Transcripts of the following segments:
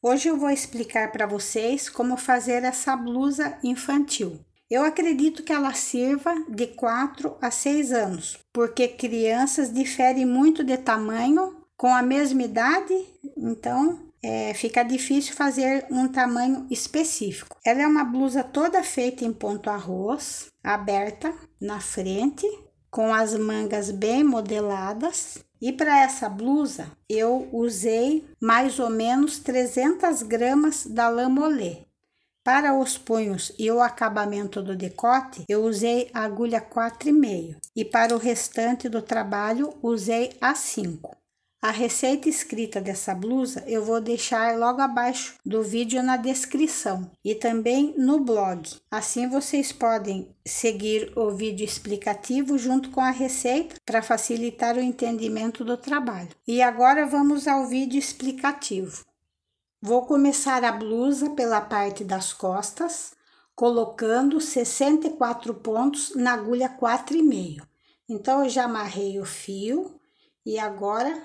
Hoje eu vou explicar para vocês como fazer essa blusa infantil. Eu acredito que ela sirva de 4 a 6 anos, porque crianças diferem muito de tamanho com a mesma idade, então é, fica difícil fazer um tamanho específico. Ela é uma blusa toda feita em ponto arroz, aberta na frente, com as mangas bem modeladas e para essa blusa, eu usei mais ou menos 300 gramas da lã molê. Para os punhos e o acabamento do decote, eu usei a agulha 4,5 e para o restante do trabalho usei a 5. A receita escrita dessa blusa eu vou deixar logo abaixo do vídeo na descrição e também no blog. Assim vocês podem seguir o vídeo explicativo junto com a receita para facilitar o entendimento do trabalho. E agora vamos ao vídeo explicativo. Vou começar a blusa pela parte das costas, colocando 64 pontos na agulha 4,5. Então eu já amarrei o fio e agora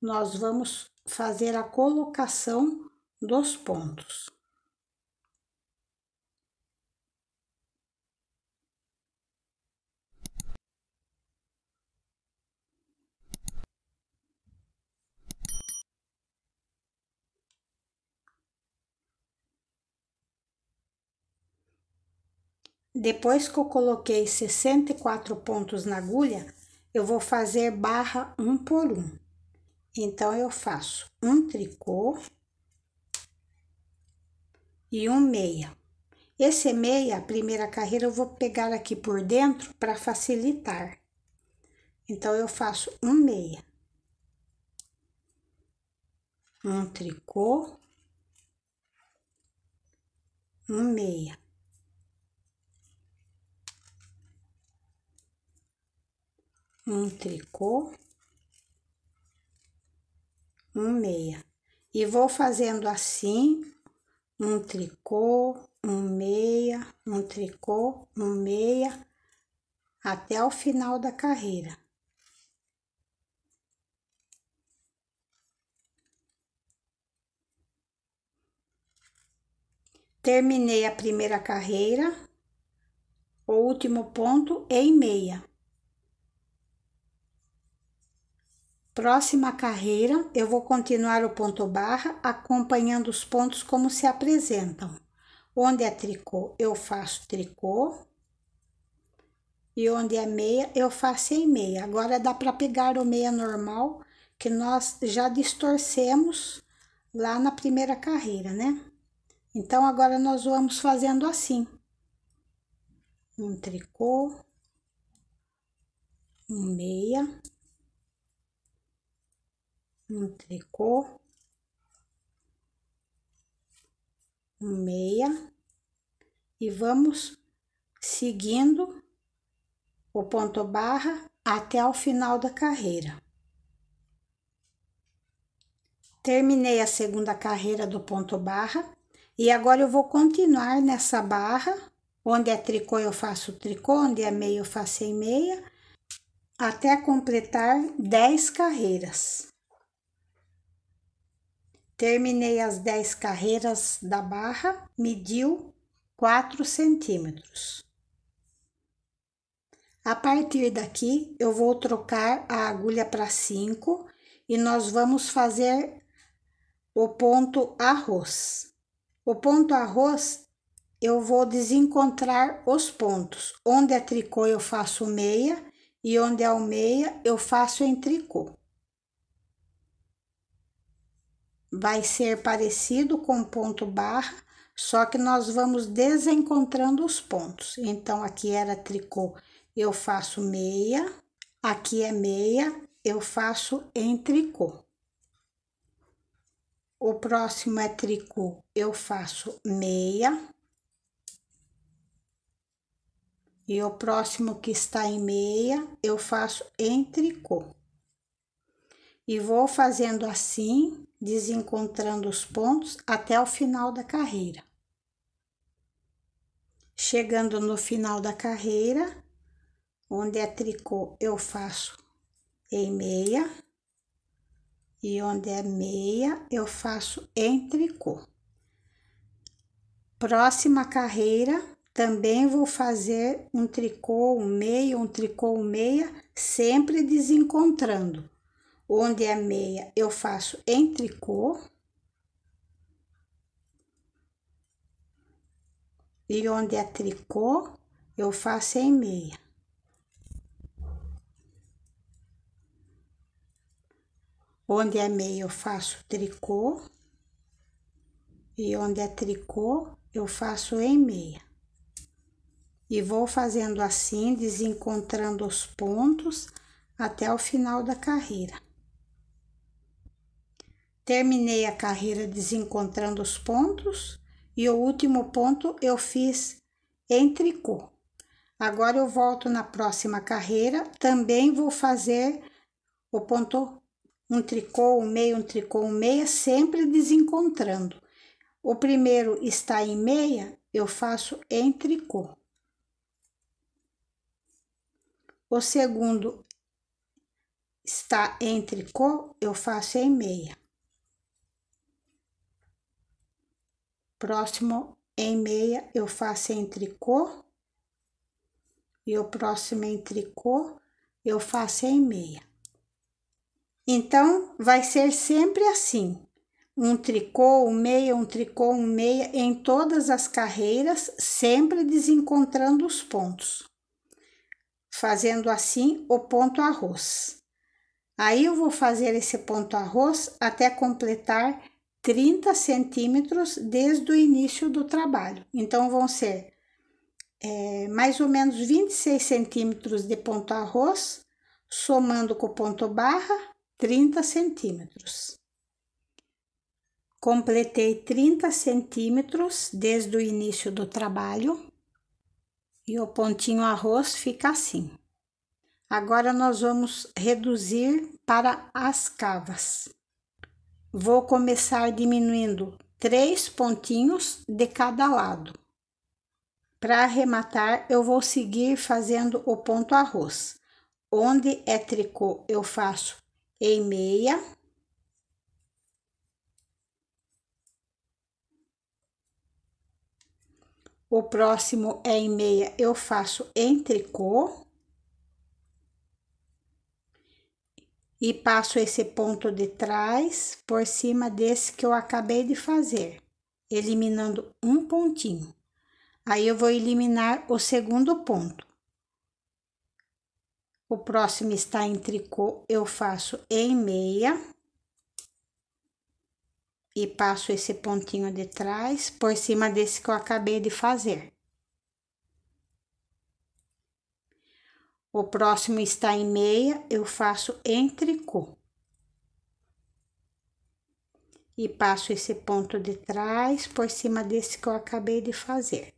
nós vamos fazer a colocação dos pontos. Depois que eu coloquei 64 pontos na agulha, eu vou fazer barra um por um. Então, eu faço um tricô e um meia. Esse meia, a primeira carreira, eu vou pegar aqui por dentro para facilitar. Então, eu faço um meia. Um tricô. Um meia. Um tricô um meia. E vou fazendo assim, um tricô, um meia, um tricô, um meia, até o final da carreira. Terminei a primeira carreira, o último ponto em meia. Próxima carreira, eu vou continuar o ponto barra acompanhando os pontos como se apresentam. Onde é tricô, eu faço tricô. E onde é meia, eu faço em meia. Agora dá para pegar o meia normal que nós já distorcemos lá na primeira carreira, né? Então agora nós vamos fazendo assim. Um tricô, um meia um tricô, um meia, e vamos seguindo o ponto barra até o final da carreira. Terminei a segunda carreira do ponto barra e agora eu vou continuar nessa barra, onde é tricô eu faço tricô, onde é meia eu faço em meia, até completar 10 carreiras. Terminei as 10 carreiras da barra, mediu 4 centímetros. A partir daqui, eu vou trocar a agulha para 5 e nós vamos fazer o ponto arroz. O ponto arroz, eu vou desencontrar os pontos. Onde é tricô, eu faço meia e onde é almeia, eu faço em tricô. vai ser parecido com ponto barra, só que nós vamos desencontrando os pontos. Então, aqui era tricô, eu faço meia, aqui é meia, eu faço em tricô. O próximo é tricô, eu faço meia. E o próximo que está em meia, eu faço em tricô. E vou fazendo assim desencontrando os pontos até o final da carreira. Chegando no final da carreira, onde é tricô, eu faço em meia, e onde é meia, eu faço em tricô. Próxima carreira, também vou fazer um tricô, um meio, um tricô, um meia, sempre desencontrando onde a é meia eu faço em tricô E onde é tricô, eu faço em meia. Onde é meia, eu faço tricô. E onde é tricô, eu faço em meia. E vou fazendo assim, desencontrando os pontos até o final da carreira. Terminei a carreira desencontrando os pontos e o último ponto eu fiz em tricô. Agora eu volto na próxima carreira, também vou fazer o ponto um tricô, um meio, um tricô, um meia, sempre desencontrando. O primeiro está em meia, eu faço em tricô. O segundo está em tricô, eu faço em meia. Próximo em meia, eu faço em tricô. E o próximo em tricô, eu faço em meia. Então, vai ser sempre assim. Um tricô, um meia, um tricô, um meia, em todas as carreiras, sempre desencontrando os pontos. Fazendo assim o ponto arroz. Aí eu vou fazer esse ponto arroz até completar 30 centímetros desde o início do trabalho. Então, vão ser é, mais ou menos 26 centímetros de ponto arroz, somando com o ponto barra, 30 centímetros. Completei 30 centímetros desde o início do trabalho e o pontinho arroz fica assim. Agora, nós vamos reduzir para as cavas. Vou começar diminuindo três pontinhos de cada lado. Para arrematar, eu vou seguir fazendo o ponto arroz. Onde é tricô, eu faço em meia. O próximo é em meia, eu faço em tricô. e passo esse ponto de trás por cima desse que eu acabei de fazer, eliminando um pontinho. Aí eu vou eliminar o segundo ponto. O próximo está em tricô, eu faço em meia. E passo esse pontinho de trás por cima desse que eu acabei de fazer. O próximo está em meia, eu faço entrecô. E passo esse ponto de trás por cima desse que eu acabei de fazer.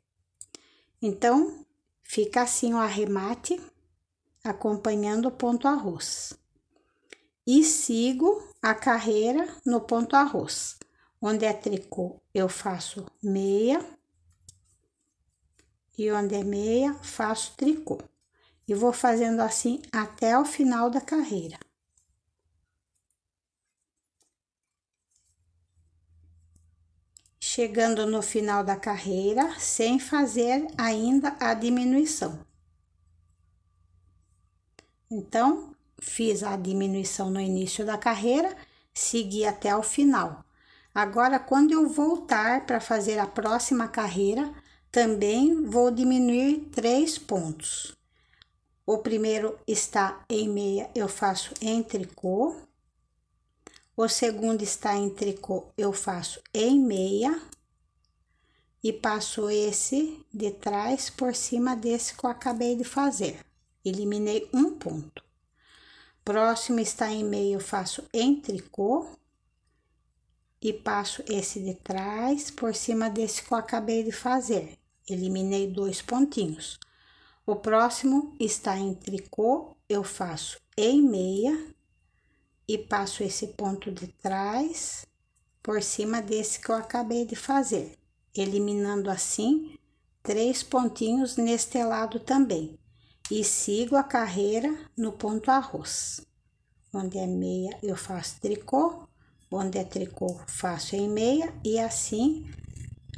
Então, fica assim o arremate, acompanhando o ponto arroz. E sigo a carreira no ponto arroz. Onde é tricô, eu faço meia. E onde é meia, faço tricô e vou fazendo assim até o final da carreira. Chegando no final da carreira, sem fazer ainda a diminuição. Então, fiz a diminuição no início da carreira, segui até o final. Agora, quando eu voltar para fazer a próxima carreira, também vou diminuir três pontos. O primeiro está em meia, eu faço em tricô. O segundo está em tricô, eu faço em meia. E passo esse de trás por cima desse que eu acabei de fazer. Eliminei um ponto. Próximo está em meia, eu faço em tricô e passo esse de trás por cima desse que eu acabei de fazer. Eliminei dois pontinhos. O próximo está em tricô, eu faço em meia e passo esse ponto de trás por cima desse que eu acabei de fazer, eliminando assim três pontinhos neste lado também. E sigo a carreira no ponto arroz. Onde é meia, eu faço tricô, onde é tricô, faço em meia e assim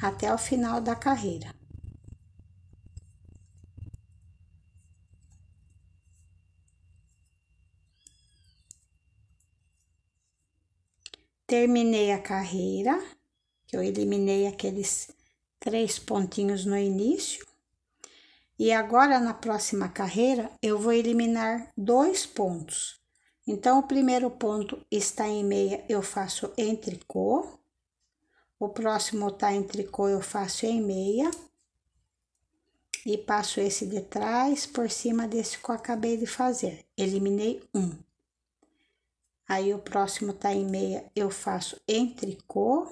até o final da carreira. Terminei a carreira, que eu eliminei aqueles três pontinhos no início. E agora, na próxima carreira, eu vou eliminar dois pontos. Então, o primeiro ponto está em meia, eu faço em tricô. O próximo tá em tricô, eu faço em meia. E passo esse de trás por cima desse que eu acabei de fazer. Eliminei um. Aí, o próximo tá em meia, eu faço em tricô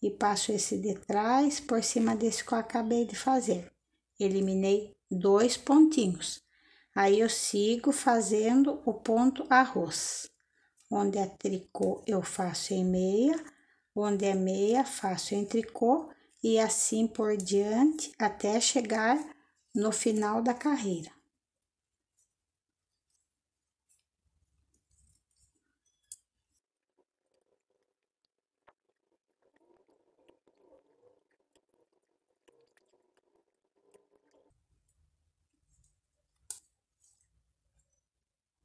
e passo esse de trás por cima desse que eu acabei de fazer. Eliminei dois pontinhos. Aí, eu sigo fazendo o ponto arroz. Onde é tricô, eu faço em meia. Onde é meia, faço em tricô e assim por diante até chegar no final da carreira.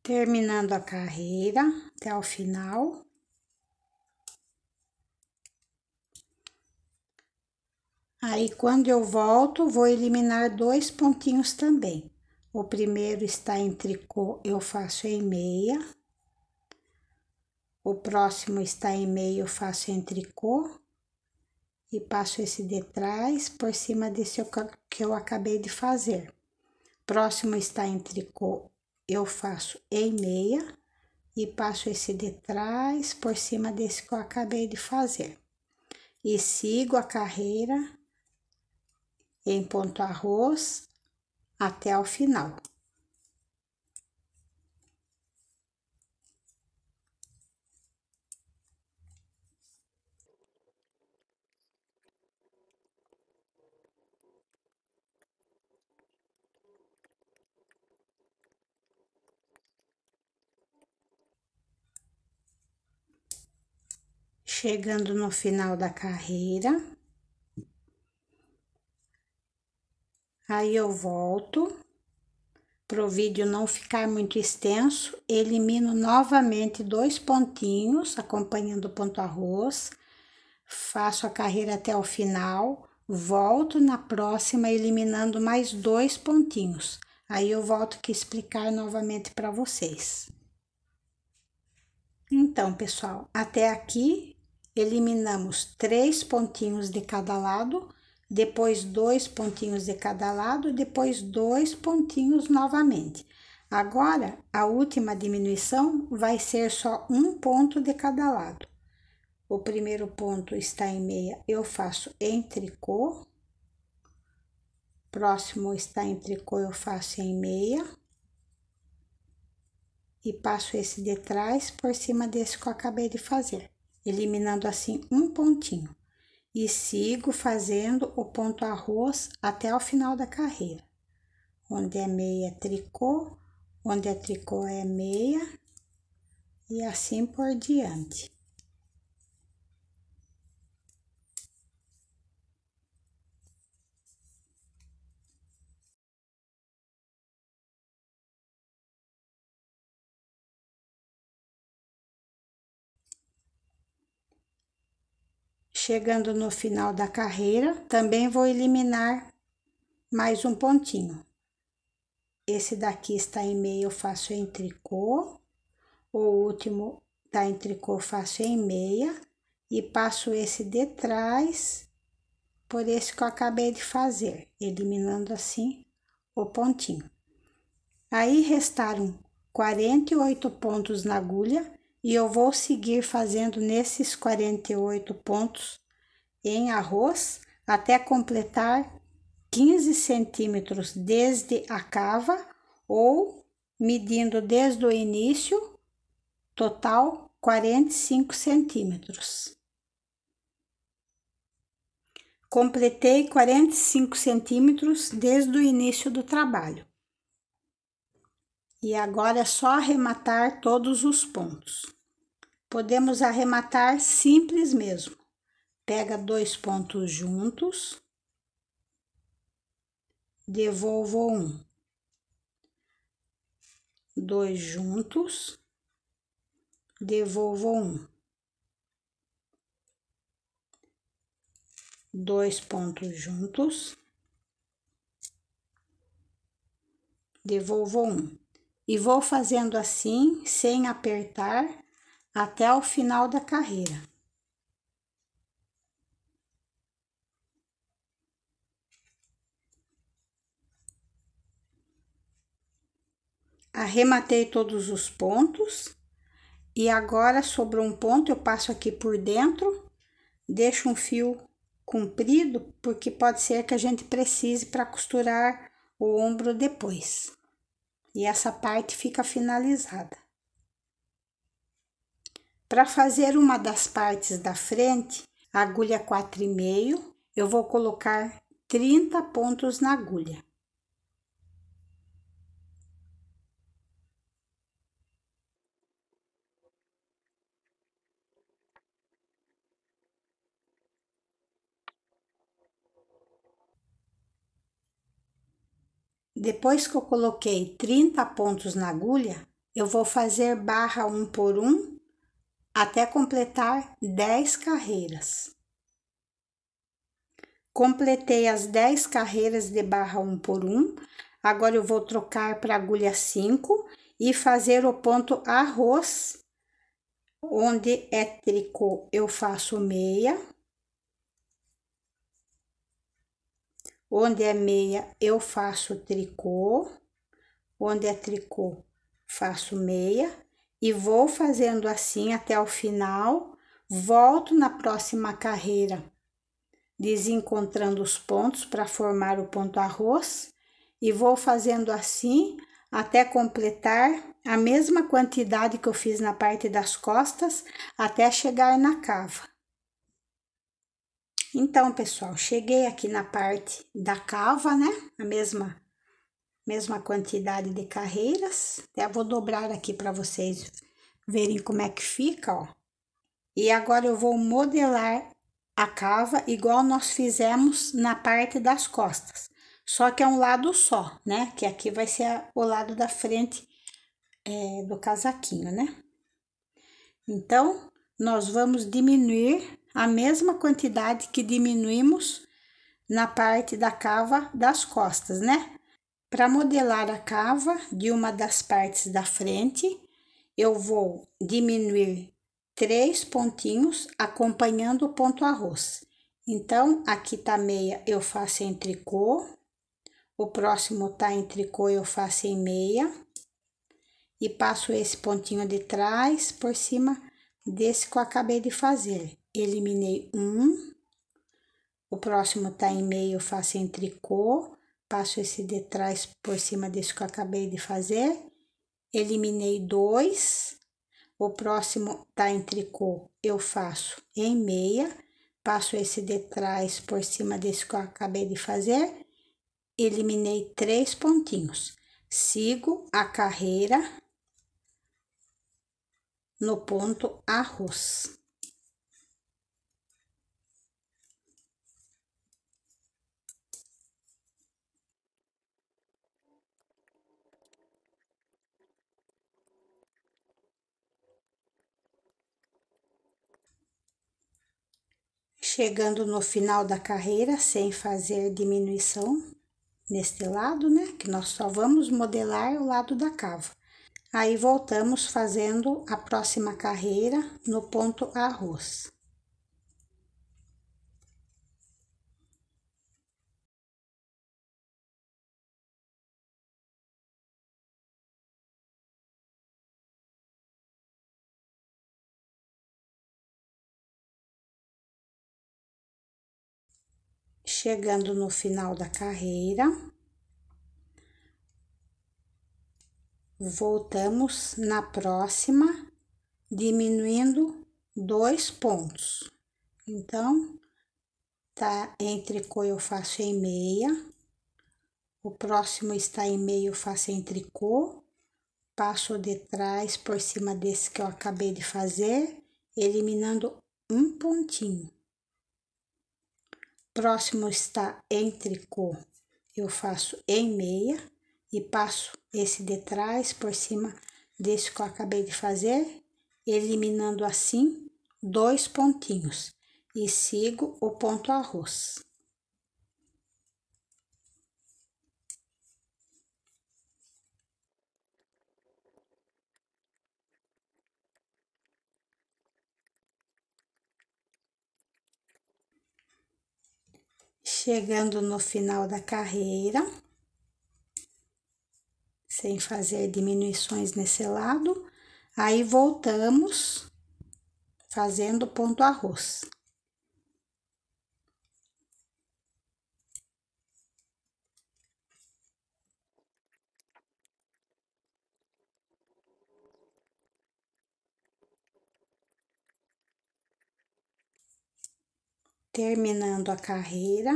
terminando a carreira até o final. Aí, quando eu volto, vou eliminar dois pontinhos também. O primeiro está em tricô, eu faço em meia. O próximo está em meia, eu faço em tricô. E passo esse de trás por cima desse que eu acabei de fazer. Próximo está em tricô, eu faço em meia e passo esse de trás por cima desse que eu acabei de fazer. E sigo a carreira em ponto arroz até o final. chegando no final da carreira. Aí eu volto, para o vídeo não ficar muito extenso, elimino novamente dois pontinhos, acompanhando o ponto arroz, faço a carreira até o final, volto na próxima eliminando mais dois pontinhos. Aí eu volto aqui explicar novamente para vocês. Então, pessoal, até aqui eliminamos três pontinhos de cada lado, depois dois pontinhos de cada lado, depois dois pontinhos novamente. Agora, a última diminuição vai ser só um ponto de cada lado. O primeiro ponto está em meia, eu faço em tricô. Próximo está em tricô, eu faço em meia. E passo esse de trás por cima desse que eu acabei de fazer eliminando assim um pontinho, e sigo fazendo o ponto arroz até o final da carreira, onde é meia tricô, onde é tricô é meia, e assim por diante. Chegando no final da carreira, também vou eliminar mais um pontinho. Esse daqui está em meio, eu faço em tricô. O último está em tricô, faço em meia. E passo esse de trás por esse que eu acabei de fazer, eliminando assim o pontinho. Aí restaram 48 pontos na agulha e eu vou seguir fazendo nesses 48 pontos em arroz até completar 15 centímetros desde a cava ou medindo desde o início, total 45 centímetros. Completei 45 centímetros desde o início do trabalho. E agora é só arrematar todos os pontos. Podemos arrematar simples mesmo. Pega dois pontos juntos, devolvo um, dois juntos, devolvo um, dois pontos juntos, devolvo um e vou fazendo assim, sem apertar, até o final da carreira. Arrematei todos os pontos e agora sobrou um ponto, eu passo aqui por dentro, deixo um fio comprido, porque pode ser que a gente precise para costurar o ombro depois e essa parte fica finalizada. Para fazer uma das partes da frente, agulha 4,5, eu vou colocar 30 pontos na agulha. Depois que eu coloquei 30 pontos na agulha, eu vou fazer barra um por um até completar 10 carreiras. Completei as 10 carreiras de barra um por um. Agora eu vou trocar para agulha 5 e fazer o ponto arroz, onde é tricô eu faço meia Onde é meia, eu faço tricô. Onde é tricô, faço meia. E vou fazendo assim até o final. Volto na próxima carreira, desencontrando os pontos para formar o ponto arroz. E vou fazendo assim até completar a mesma quantidade que eu fiz na parte das costas, até chegar na cava. Então, pessoal, cheguei aqui na parte da cava, né? A mesma, mesma quantidade de carreiras. Até vou dobrar aqui para vocês verem como é que fica, ó. E agora eu vou modelar a cava, igual nós fizemos na parte das costas. Só que é um lado só, né? Que aqui vai ser o lado da frente é, do casaquinho, né? Então, nós vamos diminuir a mesma quantidade que diminuímos na parte da cava das costas, né? Para modelar a cava de uma das partes da frente, eu vou diminuir três pontinhos acompanhando o ponto arroz. Então, aqui tá meia, eu faço em tricô. O próximo tá em tricô, eu faço em meia. E passo esse pontinho de trás por cima desse que eu acabei de fazer eliminei um. O próximo tá em meio, eu faço em tricô, passo esse de trás por cima desse que eu acabei de fazer. Eliminei dois. O próximo tá em tricô, eu faço em meia, passo esse de trás por cima desse que eu acabei de fazer. Eliminei três pontinhos. Sigo a carreira no ponto arroz. chegando no final da carreira sem fazer diminuição neste lado, né? Que nós só vamos modelar o lado da cava. Aí voltamos fazendo a próxima carreira no ponto arroz. chegando no final da carreira. Voltamos na próxima, diminuindo dois pontos. Então, tá entre cor eu faço em meia, o próximo está em meio, faço em tricô, passo de trás por cima desse que eu acabei de fazer, eliminando um pontinho. Próximo está em tricô. Eu faço em meia e passo esse de trás por cima desse que eu acabei de fazer, eliminando assim dois pontinhos e sigo o ponto arroz. chegando no final da carreira, sem fazer diminuições nesse lado. Aí voltamos fazendo ponto arroz. terminando a carreira,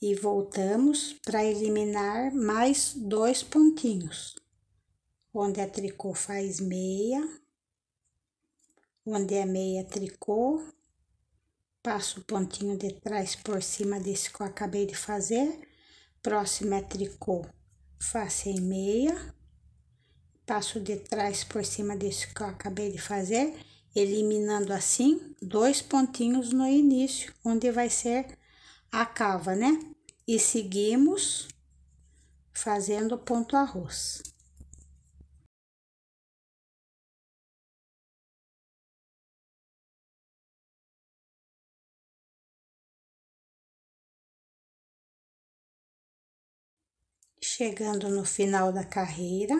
e voltamos para eliminar mais dois pontinhos, onde a tricô faz meia, onde a é meia tricô, passo o pontinho de trás por cima desse que eu acabei de fazer, próximo é tricô, faço em meia, passo de trás por cima desse que eu acabei de fazer, eliminando assim dois pontinhos no início, onde vai ser a cava, né? E seguimos fazendo ponto arroz. Chegando no final da carreira,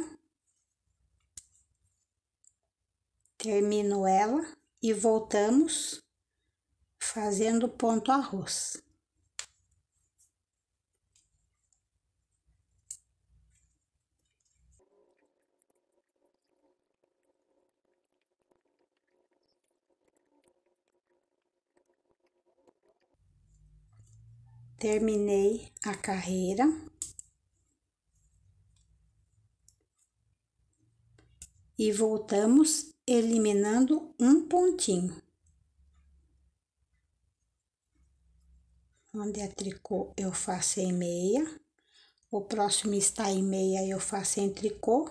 termino ela e voltamos fazendo ponto arroz. terminei a carreira. E voltamos eliminando um pontinho. Onde a tricô eu faço em meia, o próximo está em meia, eu faço em tricô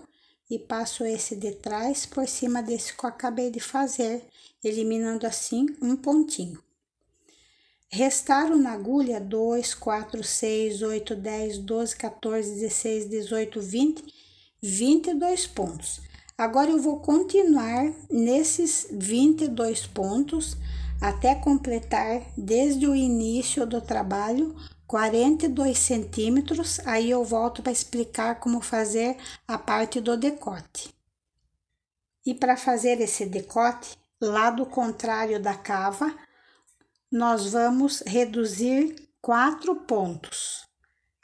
e passo esse de trás por cima desse que eu acabei de fazer, eliminando assim um pontinho. Restaram na agulha 2, 4, 6, 8, 10, 12, 14, 16, 18, 20, 22 pontos. Agora eu vou continuar nesses 22 pontos até completar desde o início do trabalho 42 centímetros. Aí eu volto para explicar como fazer a parte do decote. E para fazer esse decote, lado contrário da cava, nós vamos reduzir quatro pontos.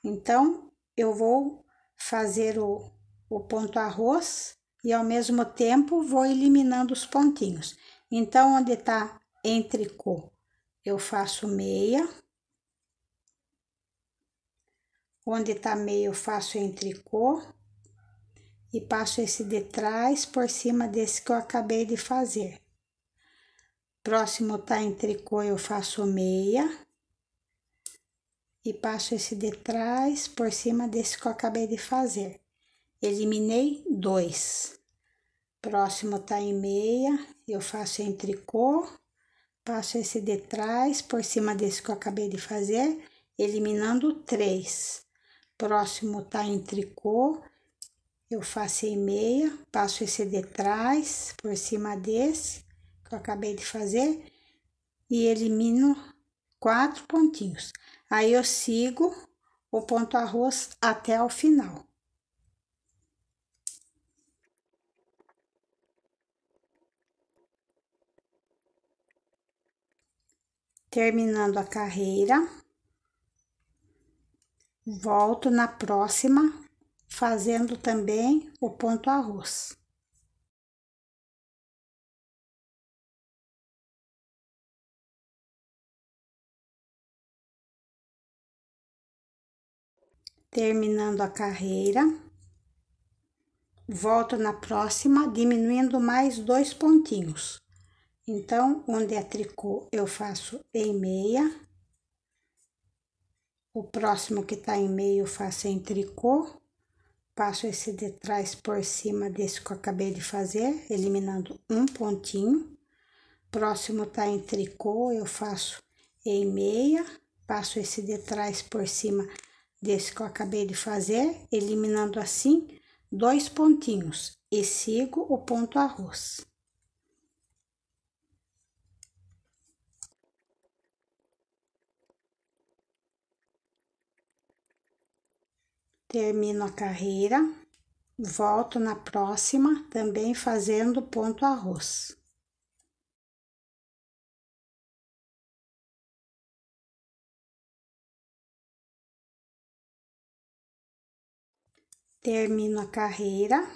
Então, eu vou fazer o, o ponto arroz e ao mesmo tempo vou eliminando os pontinhos. Então, onde está cor, eu faço meia. Onde está meio, eu faço cor. E passo esse de trás por cima desse que eu acabei de fazer. Próximo tá em tricô, eu faço meia. E passo esse de trás por cima desse que eu acabei de fazer. Eliminei dois. Próximo tá em meia, eu faço em tricô. Passo esse de trás por cima desse que eu acabei de fazer, eliminando três. Próximo tá em tricô, eu faço em meia, passo esse de trás por cima desse que eu acabei de fazer e elimino quatro pontinhos. Aí eu sigo o ponto arroz até o final. Terminando a carreira, volto na próxima, fazendo também o ponto arroz. terminando a carreira. Volto na próxima, diminuindo mais dois pontinhos. Então, onde é tricô, eu faço em meia. O próximo que tá em meio, eu faço em tricô. Passo esse de trás por cima desse que eu acabei de fazer, eliminando um pontinho. Próximo tá em tricô, eu faço em meia. Passo esse de trás por cima desse que eu acabei de fazer, eliminando assim dois pontinhos e sigo o ponto arroz. Termino a carreira, volto na próxima também fazendo ponto arroz. termino a carreira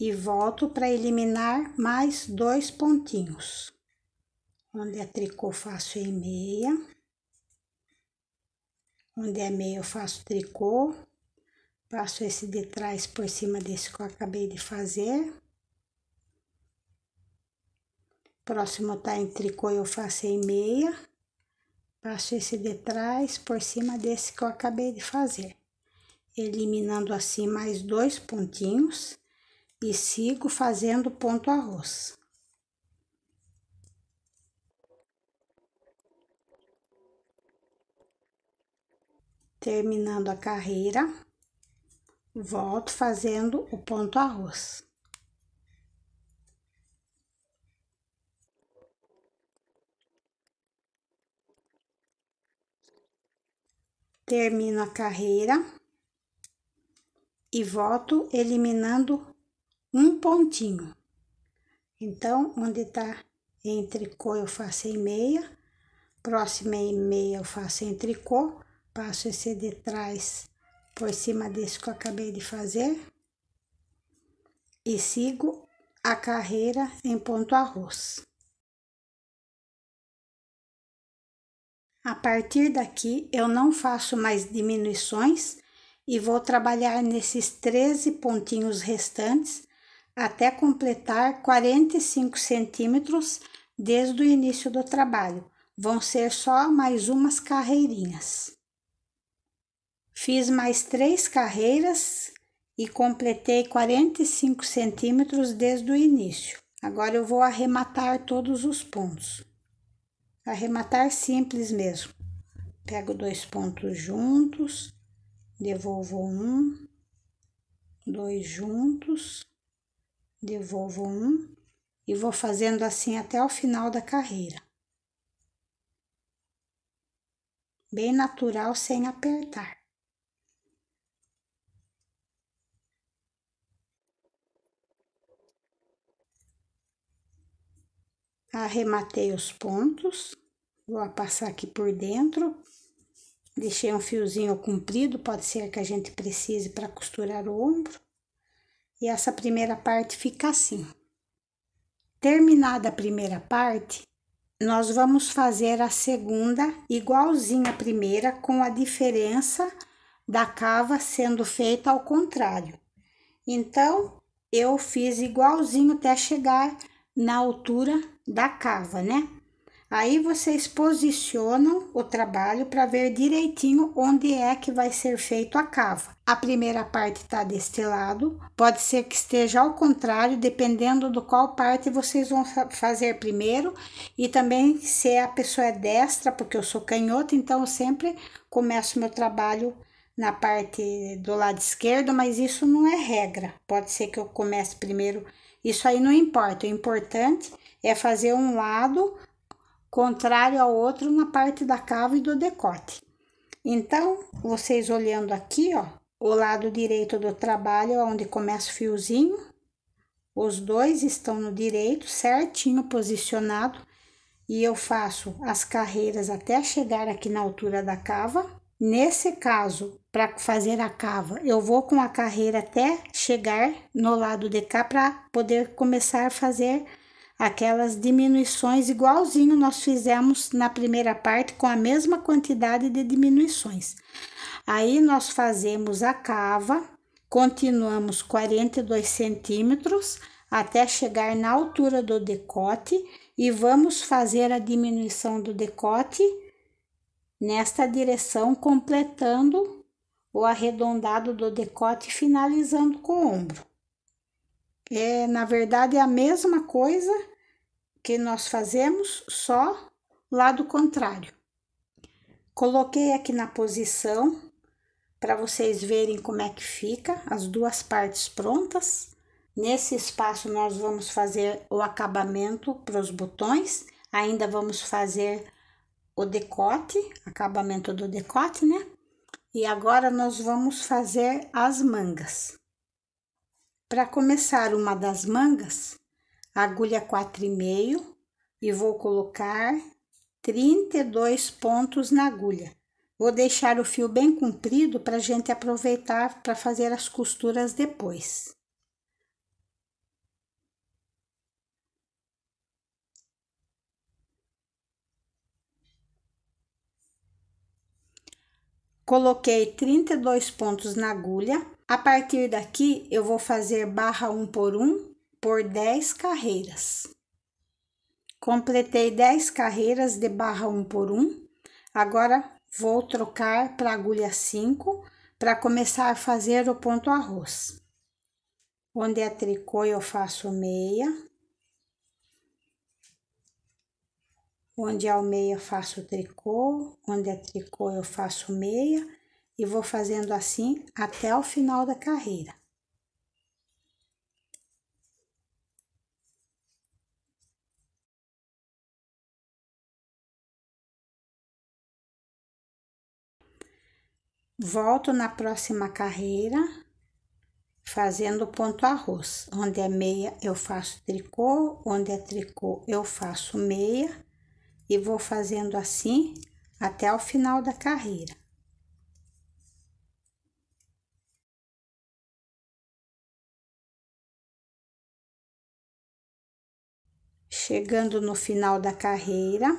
e volto para eliminar mais dois pontinhos. Onde é tricô, faço em meia. Onde é meia, eu faço tricô. Passo esse de trás por cima desse que eu acabei de fazer. Próximo tá em tricô, eu faço em meia. Passo esse de trás por cima desse que eu acabei de fazer eliminando assim mais dois pontinhos e sigo fazendo ponto arroz. Terminando a carreira, volto fazendo o ponto arroz. Termino a carreira e volto eliminando um pontinho. Então, onde está tricô eu faço em meia, próxima em meia, eu faço tricô passo esse de trás por cima desse que eu acabei de fazer e sigo a carreira em ponto arroz. A partir daqui, eu não faço mais diminuições e vou trabalhar nesses 13 pontinhos restantes até completar 45 centímetros desde o início do trabalho. Vão ser só mais umas carreirinhas. Fiz mais três carreiras e completei 45 centímetros desde o início. Agora eu vou arrematar todos os pontos. Arrematar simples mesmo. Pego dois pontos juntos, devolvo um, dois juntos, devolvo um e vou fazendo assim até o final da carreira. Bem natural, sem apertar. Arrematei os pontos, vou passar aqui por dentro Deixei um fiozinho comprido, pode ser que a gente precise para costurar o ombro. E essa primeira parte fica assim. Terminada a primeira parte, nós vamos fazer a segunda igualzinha à primeira, com a diferença da cava sendo feita ao contrário. Então, eu fiz igualzinho até chegar na altura da cava, né? Aí vocês posicionam o trabalho para ver direitinho onde é que vai ser feito a cava. A primeira parte está deste lado, pode ser que esteja ao contrário, dependendo do qual parte vocês vão fazer primeiro. E também se a pessoa é destra, porque eu sou canhota, então eu sempre começo meu trabalho na parte do lado esquerdo, mas isso não é regra. Pode ser que eu comece primeiro, isso aí não importa. O importante é fazer um lado contrário ao outro na parte da cava e do decote. Então, vocês olhando aqui, ó, o lado direito do trabalho, onde começa o fiozinho, os dois estão no direito, certinho posicionado, e eu faço as carreiras até chegar aqui na altura da cava. Nesse caso, para fazer a cava, eu vou com a carreira até chegar no lado de cá para poder começar a fazer aquelas diminuições igualzinho nós fizemos na primeira parte com a mesma quantidade de diminuições. Aí nós fazemos a cava, continuamos 42 centímetros até chegar na altura do decote e vamos fazer a diminuição do decote nesta direção, completando o arredondado do decote, finalizando com o ombro é, na verdade, é a mesma coisa que nós fazemos, só lado contrário. Coloquei aqui na posição para vocês verem como é que fica as duas partes prontas. Nesse espaço, nós vamos fazer o acabamento para os botões, ainda vamos fazer o decote, acabamento do decote, né? E agora nós vamos fazer as mangas. Para começar uma das mangas, agulha 4,5 e vou colocar 32 pontos na agulha. Vou deixar o fio bem comprido para a gente aproveitar para fazer as costuras depois. Coloquei 32 pontos na agulha, a partir daqui, eu vou fazer barra 1 por 1 por 10 carreiras. Completei 10 carreiras de barra 1 por 1. Agora, vou trocar para agulha 5 para começar a fazer o ponto arroz. Onde é tricô, eu faço meia. Onde é o meia, eu faço tricô. Onde é tricô, eu faço meia e vou fazendo assim até o final da carreira. Volto na próxima carreira, fazendo ponto arroz. Onde é meia, eu faço tricô, onde é tricô, eu faço meia. E vou fazendo assim até o final da carreira. chegando no final da carreira.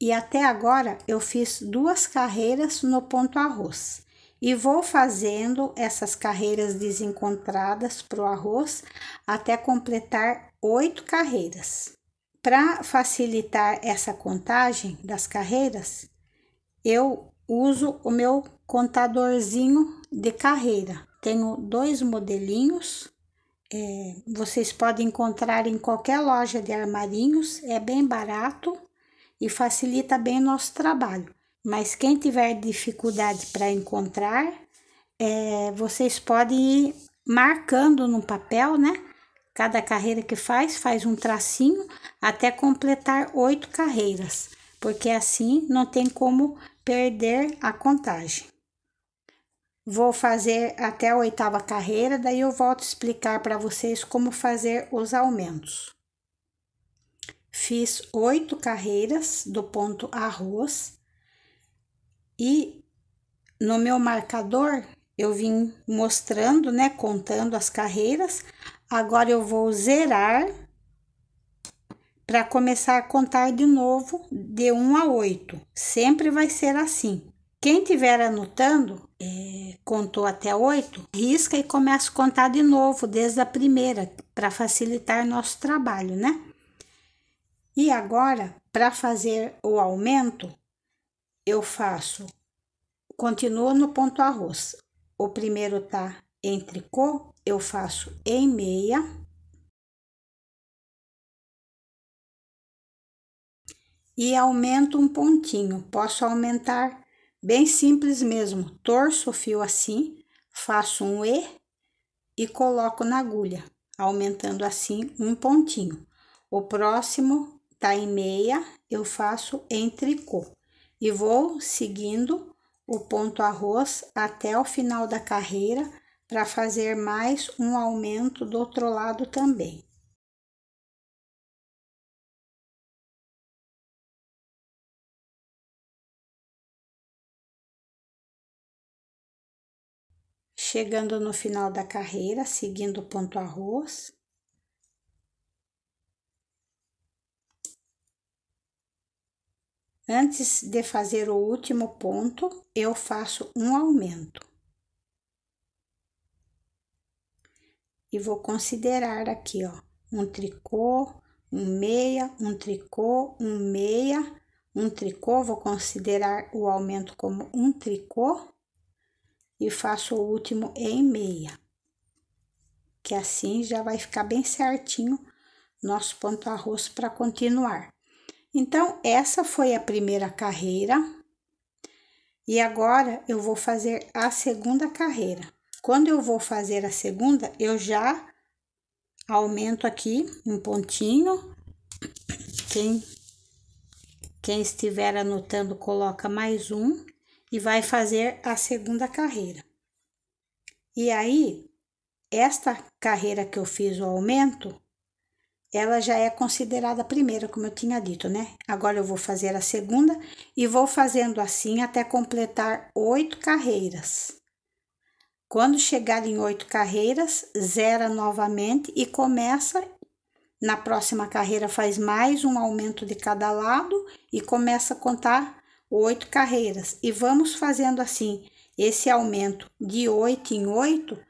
E até agora eu fiz duas carreiras no ponto arroz e vou fazendo essas carreiras desencontradas para o arroz até completar oito carreiras. Para facilitar essa contagem das carreiras, eu uso o meu contadorzinho de carreira. Tenho dois modelinhos é, vocês podem encontrar em qualquer loja de armarinhos, é bem barato e facilita bem nosso trabalho. Mas quem tiver dificuldade para encontrar, é, vocês podem ir marcando no papel, né? Cada carreira que faz, faz um tracinho até completar oito carreiras, porque assim não tem como perder a contagem. Vou fazer até a oitava carreira, daí eu volto a explicar para vocês como fazer os aumentos. Fiz oito carreiras do ponto arroz e no meu marcador eu vim mostrando, né, contando as carreiras. Agora eu vou zerar para começar a contar de novo de 1 a 8. Sempre vai ser assim. Quem tiver anotando, é, contou até oito, risca e começa a contar de novo, desde a primeira, para facilitar nosso trabalho, né? E agora, para fazer o aumento, eu faço, continuo no ponto arroz. O primeiro tá em tricô, eu faço em meia. E aumento um pontinho, posso aumentar Bem simples mesmo. Torço o fio assim, faço um E e coloco na agulha, aumentando assim um pontinho. O próximo tá em meia, eu faço em tricô e vou seguindo o ponto arroz até o final da carreira para fazer mais um aumento do outro lado também. Chegando no final da carreira, seguindo o ponto arroz. Antes de fazer o último ponto, eu faço um aumento. E vou considerar aqui, ó, um tricô, um meia, um tricô, um meia, um tricô, vou considerar o aumento como um tricô e faço o último em meia. Que assim já vai ficar bem certinho nosso ponto arroz para continuar. Então, essa foi a primeira carreira. E agora, eu vou fazer a segunda carreira. Quando eu vou fazer a segunda, eu já aumento aqui um pontinho. Quem, quem estiver anotando, coloca mais um e vai fazer a segunda carreira. E aí, esta carreira que eu fiz o aumento, ela já é considerada a primeira, como eu tinha dito, né? Agora eu vou fazer a segunda e vou fazendo assim até completar oito carreiras. Quando chegar em oito carreiras, zera novamente e começa na próxima carreira faz mais um aumento de cada lado e começa a contar oito carreiras e vamos fazendo assim esse aumento de oito em oito,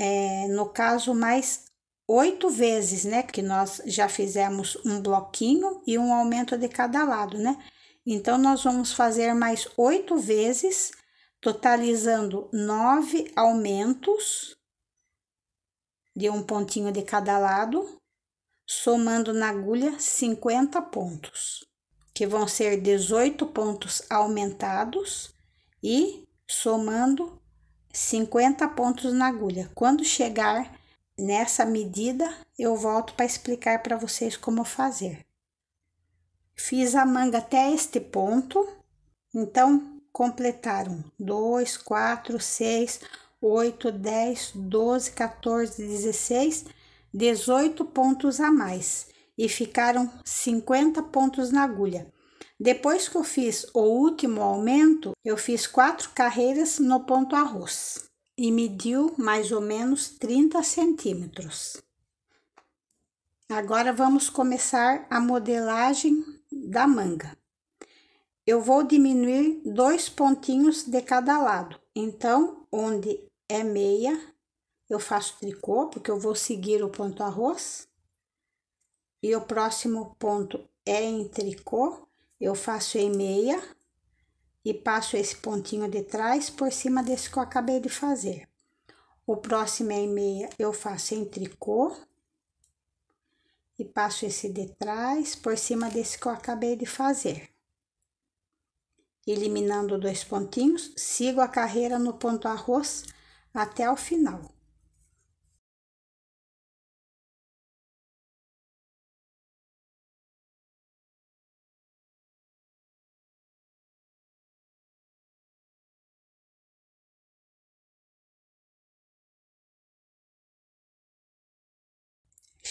é, no caso, mais oito vezes, né? Que nós já fizemos um bloquinho e um aumento de cada lado, né? Então, nós vamos fazer mais oito vezes, totalizando nove aumentos de um pontinho de cada lado, somando na agulha 50 pontos que vão ser 18 pontos aumentados e somando 50 pontos na agulha. Quando chegar nessa medida, eu volto para explicar para vocês como fazer. Fiz a manga até este ponto, então completaram 2, 4, 6, 8, 10, 12, 14, 16, 18 pontos a mais e ficaram 50 pontos na agulha. Depois que eu fiz o último aumento, eu fiz quatro carreiras no ponto arroz e mediu mais ou menos 30 centímetros. Agora vamos começar a modelagem da manga. Eu vou diminuir dois pontinhos de cada lado. Então, onde é meia, eu faço tricô, porque eu vou seguir o ponto arroz e o próximo ponto é em tricô, eu faço em meia e passo esse pontinho de trás por cima desse que eu acabei de fazer. O próximo é em meia, eu faço em tricô e passo esse de trás por cima desse que eu acabei de fazer. Eliminando dois pontinhos, sigo a carreira no ponto arroz até o final.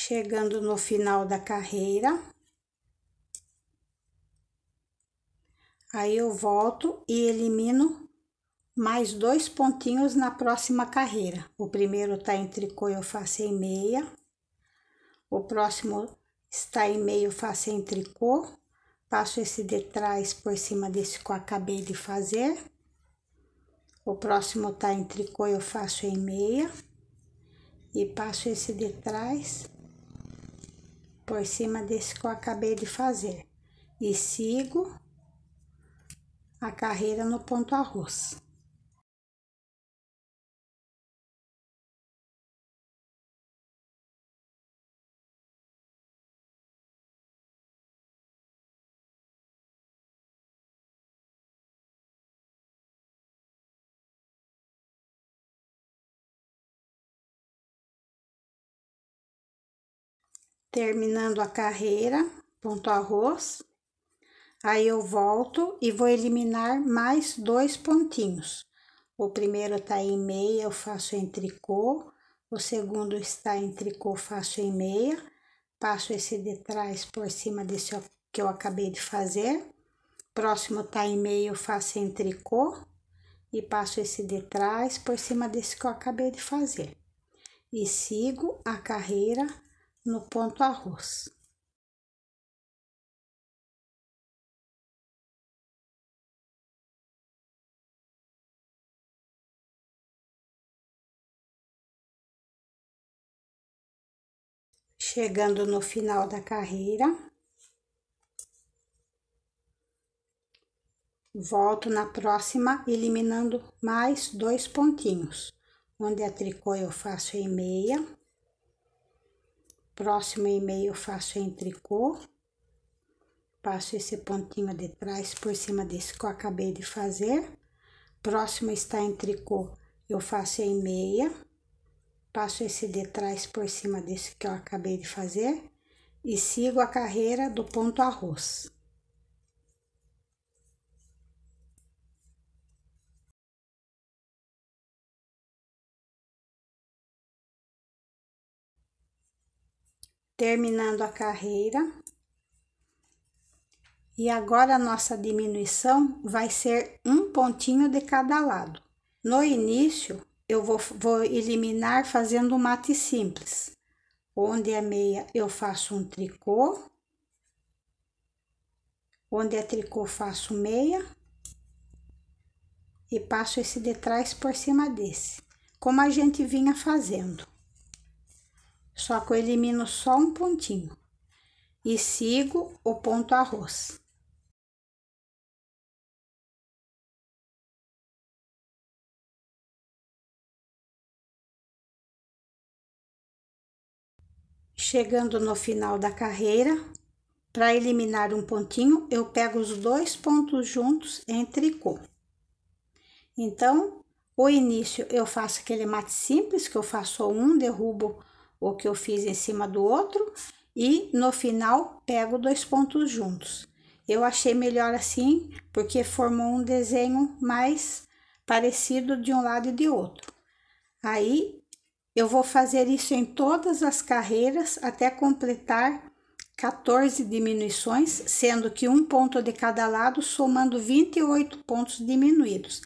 chegando no final da carreira. Aí, eu volto e elimino mais dois pontinhos na próxima carreira. O primeiro tá em tricô eu faço em meia. O próximo está em meio faço em tricô. Passo esse de trás por cima desse que eu acabei de fazer. O próximo tá em tricô eu faço em meia. E passo esse de trás por cima desse que eu acabei de fazer. E sigo a carreira no ponto arroz. terminando a carreira, ponto arroz. Aí eu volto e vou eliminar mais dois pontinhos. O primeiro tá em meia, eu faço em tricô. O segundo está em tricô, faço em meia. Passo esse de trás por cima desse que eu acabei de fazer. Próximo tá em meia, eu faço em tricô. E passo esse de trás por cima desse que eu acabei de fazer. E sigo a carreira no ponto arroz. Chegando no final da carreira, volto na próxima eliminando mais dois pontinhos. Onde a tricô eu faço em meia. Próximo e-mail eu faço em tricô. Passo esse pontinho de trás por cima desse que eu acabei de fazer. Próximo está em tricô, eu faço em meia. Passo esse de trás por cima desse que eu acabei de fazer. E sigo a carreira do ponto arroz. terminando a carreira. E agora, a nossa diminuição vai ser um pontinho de cada lado. No início, eu vou, vou eliminar fazendo um mate simples. Onde é meia, eu faço um tricô. Onde é tricô, faço meia. E passo esse de trás por cima desse, como a gente vinha fazendo só que eu elimino só um pontinho e sigo o ponto arroz. Chegando no final da carreira, para eliminar um pontinho, eu pego os dois pontos juntos em tricô. Então, o início eu faço aquele mate simples, que eu faço um, derrubo o que eu fiz em cima do outro e no final pego dois pontos juntos. Eu achei melhor assim, porque formou um desenho mais parecido de um lado e de outro. Aí eu vou fazer isso em todas as carreiras até completar 14 diminuições, sendo que um ponto de cada lado, somando 28 pontos diminuídos.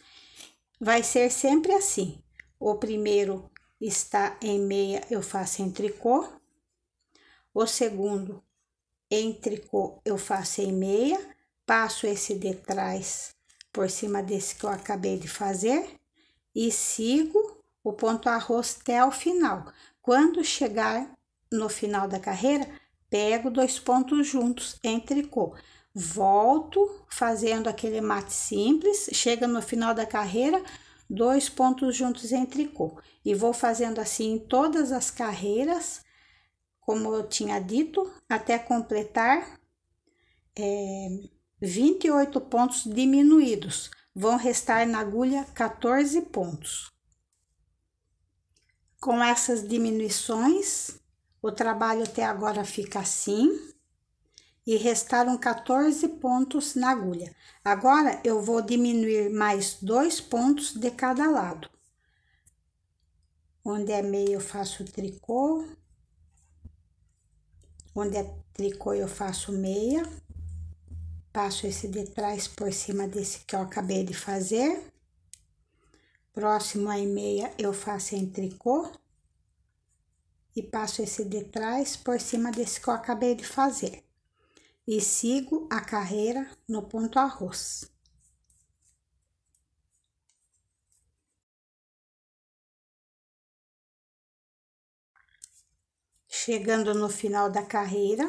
Vai ser sempre assim: o primeiro está em meia, eu faço em tricô. O segundo em tricô, eu faço em meia, passo esse de trás por cima desse que eu acabei de fazer e sigo o ponto arroz até o final. Quando chegar no final da carreira, pego dois pontos juntos em tricô. Volto fazendo aquele mate simples, chega no final da carreira, dois pontos juntos em tricô. E vou fazendo assim em todas as carreiras, como eu tinha dito, até completar é, 28 pontos diminuídos. Vão restar na agulha 14 pontos. Com essas diminuições, o trabalho até agora fica assim e restaram 14 pontos na agulha. Agora eu vou diminuir mais dois pontos de cada lado. Onde é meio eu faço tricô. Onde é tricô eu faço meia. Passo esse de trás por cima desse que eu acabei de fazer. Próximo a meia eu faço em tricô. E passo esse de trás por cima desse que eu acabei de fazer e sigo a carreira no ponto arroz. Chegando no final da carreira,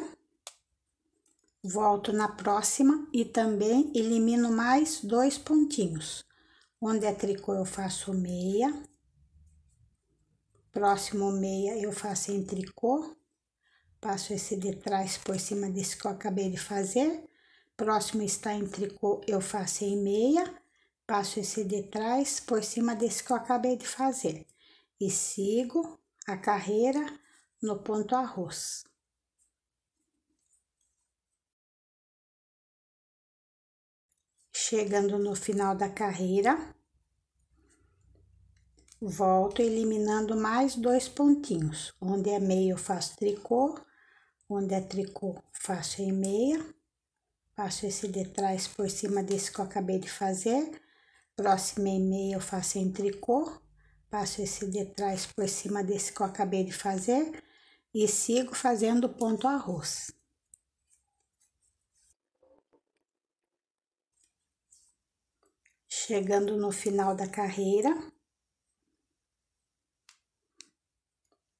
volto na próxima e também elimino mais dois pontinhos. Onde é tricô, eu faço meia. Próximo meia, eu faço em tricô. Passo esse de trás por cima desse que eu acabei de fazer. Próximo está em tricô, eu faço em meia. Passo esse de trás por cima desse que eu acabei de fazer. E sigo a carreira no ponto arroz. Chegando no final da carreira, volto eliminando mais dois pontinhos. Onde é meio eu faço tricô, onde é tricô faço em meia. passo esse de trás por cima desse que eu acabei de fazer. próximo e meia eu faço em tricô. Passo esse de trás por cima desse que eu acabei de fazer. E sigo fazendo ponto arroz. Chegando no final da carreira,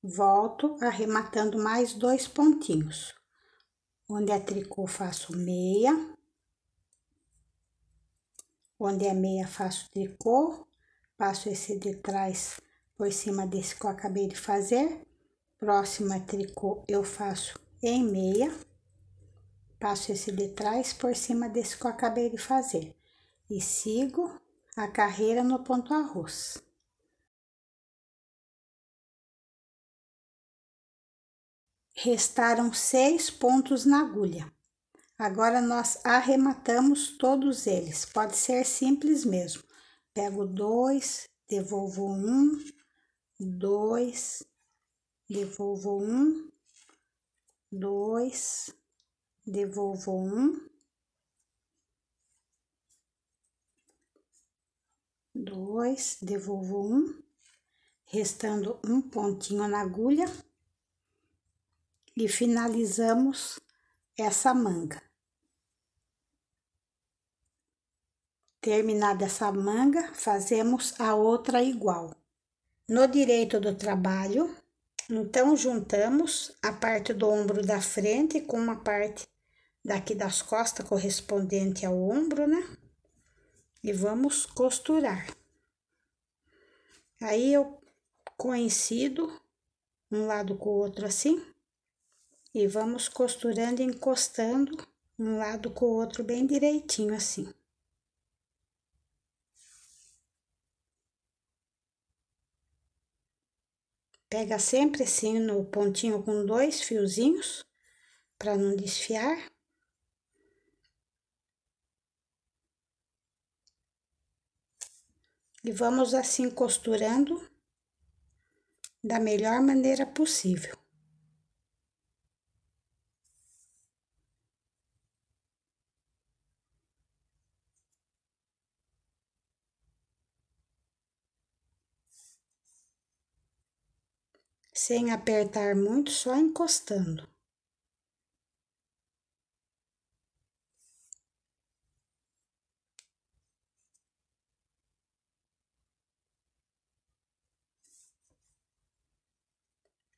volto arrematando mais dois pontinhos. Onde é tricô, faço meia. Onde é meia, faço tricô. Passo esse de trás por cima desse que eu acabei de fazer. Próxima tricô, eu faço em meia. Passo esse de trás por cima desse que eu acabei de fazer. E sigo a carreira no ponto arroz. Restaram seis pontos na agulha. Agora nós arrematamos todos eles. Pode ser simples mesmo. Pego dois, devolvo um, dois, devolvo um, dois, devolvo um, dois, devolvo um, restando um pontinho na agulha e finalizamos essa manga. Terminada essa manga, fazemos a outra igual. No direito do trabalho, então, juntamos a parte do ombro da frente com uma parte daqui das costas correspondente ao ombro, né? E vamos costurar. Aí, eu coincido um lado com o outro assim e vamos costurando encostando um lado com o outro bem direitinho assim. Pega sempre assim no pontinho com dois fiozinhos, para não desfiar. E vamos assim costurando da melhor maneira possível. sem apertar muito, só encostando.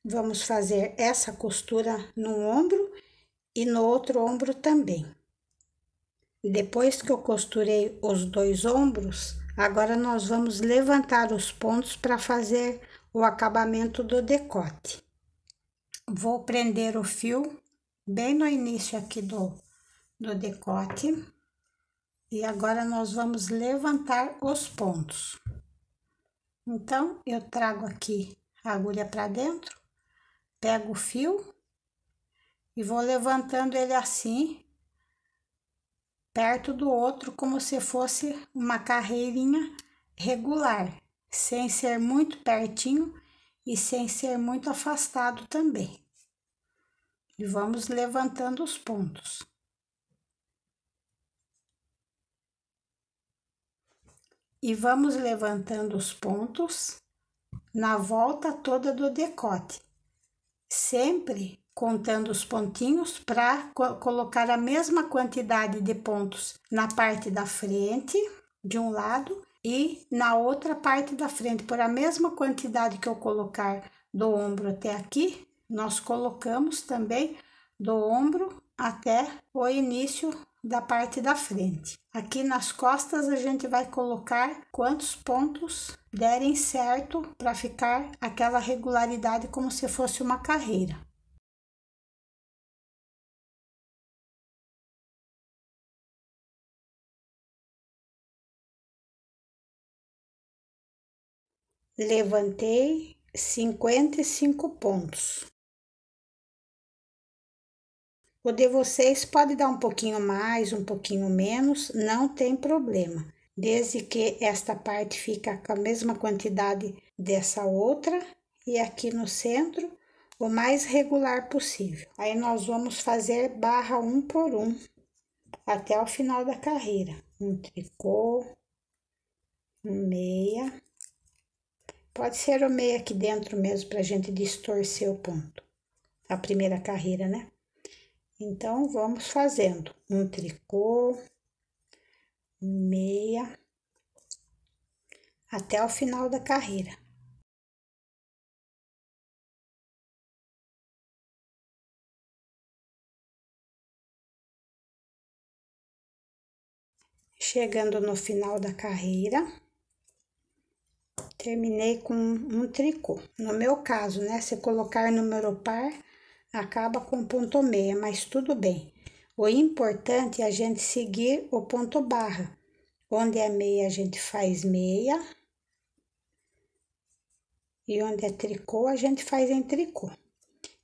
Vamos fazer essa costura no ombro e no outro ombro também. Depois que eu costurei os dois ombros, agora nós vamos levantar os pontos para fazer o acabamento do decote. Vou prender o fio bem no início aqui do, do decote. E agora, nós vamos levantar os pontos. Então, eu trago aqui a agulha para dentro, pego o fio e vou levantando ele assim, perto do outro, como se fosse uma carreirinha regular sem ser muito pertinho e sem ser muito afastado também. E vamos levantando os pontos. E vamos levantando os pontos na volta toda do decote, sempre contando os pontinhos para co colocar a mesma quantidade de pontos na parte da frente de um lado e na outra parte da frente, por a mesma quantidade que eu colocar do ombro até aqui, nós colocamos também do ombro até o início da parte da frente. Aqui nas costas a gente vai colocar quantos pontos derem certo para ficar aquela regularidade como se fosse uma carreira. levantei cinquenta e cinco pontos. O de vocês pode dar um pouquinho mais, um pouquinho menos, não tem problema, desde que esta parte fica com a mesma quantidade dessa outra e aqui no centro o mais regular possível. Aí nós vamos fazer barra um por um até o final da carreira. Um tricô, um meia, Pode ser o meio aqui dentro mesmo para a gente distorcer o ponto. A primeira carreira, né? Então, vamos fazendo um tricô, meia, até o final da carreira. Chegando no final da carreira, terminei com um tricô. No meu caso, né, se colocar número par, acaba com ponto meia, mas tudo bem. O importante é a gente seguir o ponto barra. Onde é meia, a gente faz meia. E onde é tricô, a gente faz em tricô.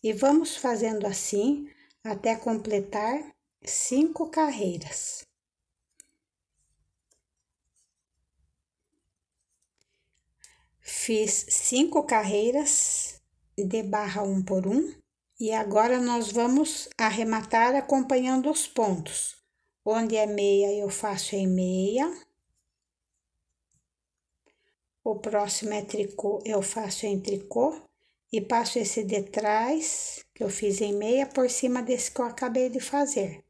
E vamos fazendo assim até completar cinco carreiras. Fiz cinco carreiras de barra um por um e agora nós vamos arrematar acompanhando os pontos. Onde é meia, eu faço em meia. O próximo é tricô, eu faço em tricô e passo esse de trás que eu fiz em meia por cima desse que eu acabei de fazer.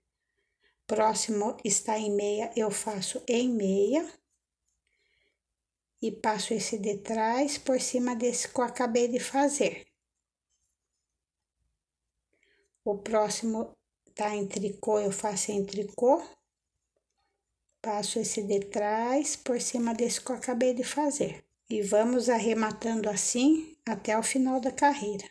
Próximo está em meia, eu faço em meia e passo esse de trás por cima desse que eu acabei de fazer. O próximo tá em tricô, eu faço em tricô. Passo esse de trás por cima desse que eu acabei de fazer. E vamos arrematando assim até o final da carreira.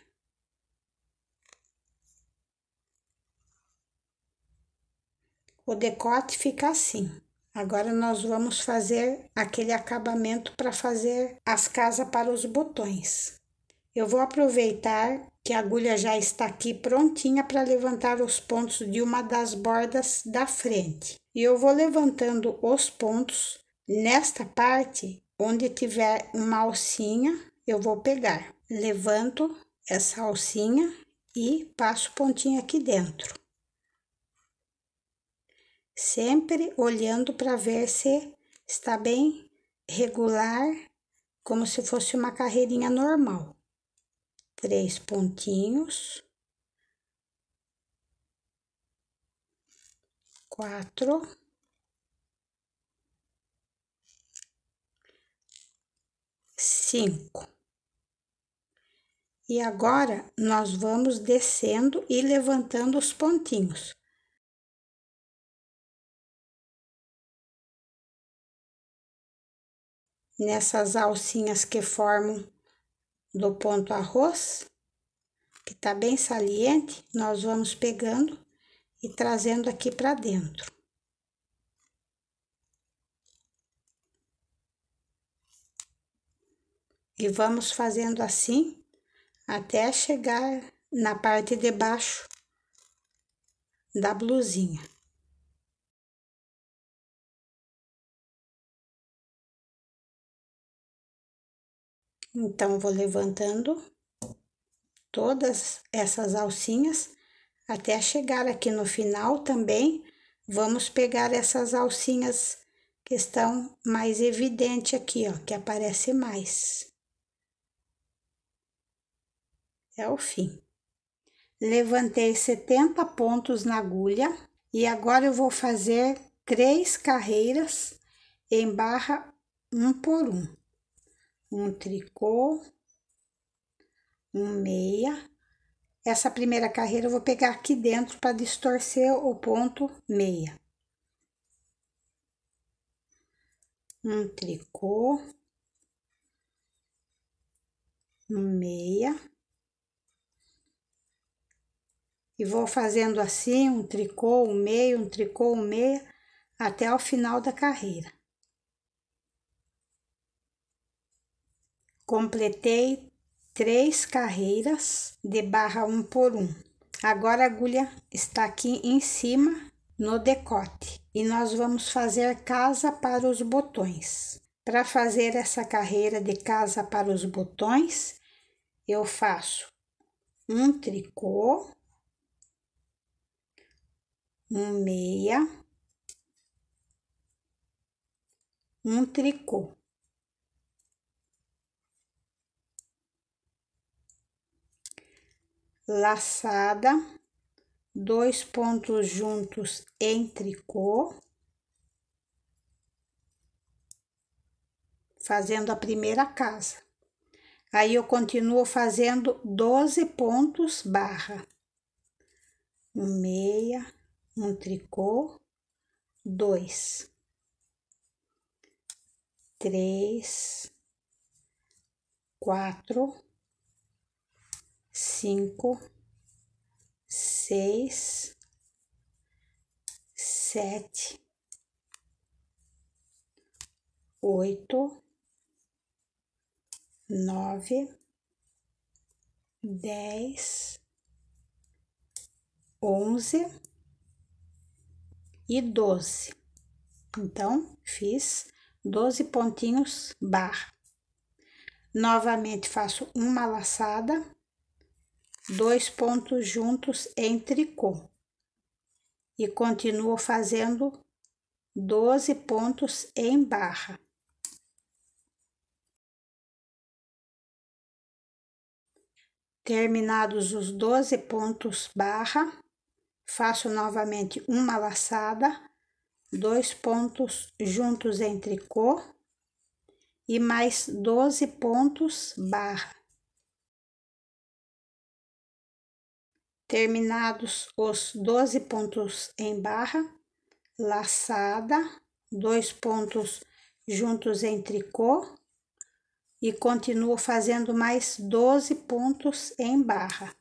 O decote fica assim. Agora nós vamos fazer aquele acabamento para fazer as casas para os botões. Eu vou aproveitar que a agulha já está aqui prontinha para levantar os pontos de uma das bordas da frente. E eu vou levantando os pontos nesta parte onde tiver uma alcinha, eu vou pegar. Levanto essa alcinha e passo pontinho aqui dentro sempre olhando para ver se está bem regular, como se fosse uma carreirinha normal. Três pontinhos. Quatro. Cinco. E agora, nós vamos descendo e levantando os pontinhos nessas alcinhas que formam do ponto arroz, que tá bem saliente, nós vamos pegando e trazendo aqui para dentro. E vamos fazendo assim até chegar na parte de baixo da blusinha. Então, vou levantando todas essas alcinhas até chegar aqui no final também. Vamos pegar essas alcinhas que estão mais evidente aqui, ó, que aparece mais. É o fim. Levantei 70 pontos na agulha e agora eu vou fazer três carreiras em barra um por um um tricô, um meia. Essa primeira carreira eu vou pegar aqui dentro para distorcer o ponto meia. Um tricô, um meia. E vou fazendo assim, um tricô, um meio, um tricô, um meia, até o final da carreira. Completei três carreiras de barra um por um. Agora a agulha está aqui em cima no decote e nós vamos fazer casa para os botões. Para fazer essa carreira de casa para os botões, eu faço um tricô, um meia, um tricô. laçada, dois pontos juntos em tricô, fazendo a primeira casa. Aí eu continuo fazendo 12 pontos barra, um meia, um tricô, dois, três, quatro, cinco, seis, sete, oito, nove, dez, onze e doze. Então, fiz doze pontinhos barra. Novamente faço uma laçada dois pontos juntos em tricô e continuo fazendo 12 pontos em barra. Terminados os 12 pontos barra, faço novamente uma laçada, dois pontos juntos em tricô e mais 12 pontos barra. terminados os 12 pontos em barra, laçada, dois pontos juntos em tricô e continuo fazendo mais 12 pontos em barra.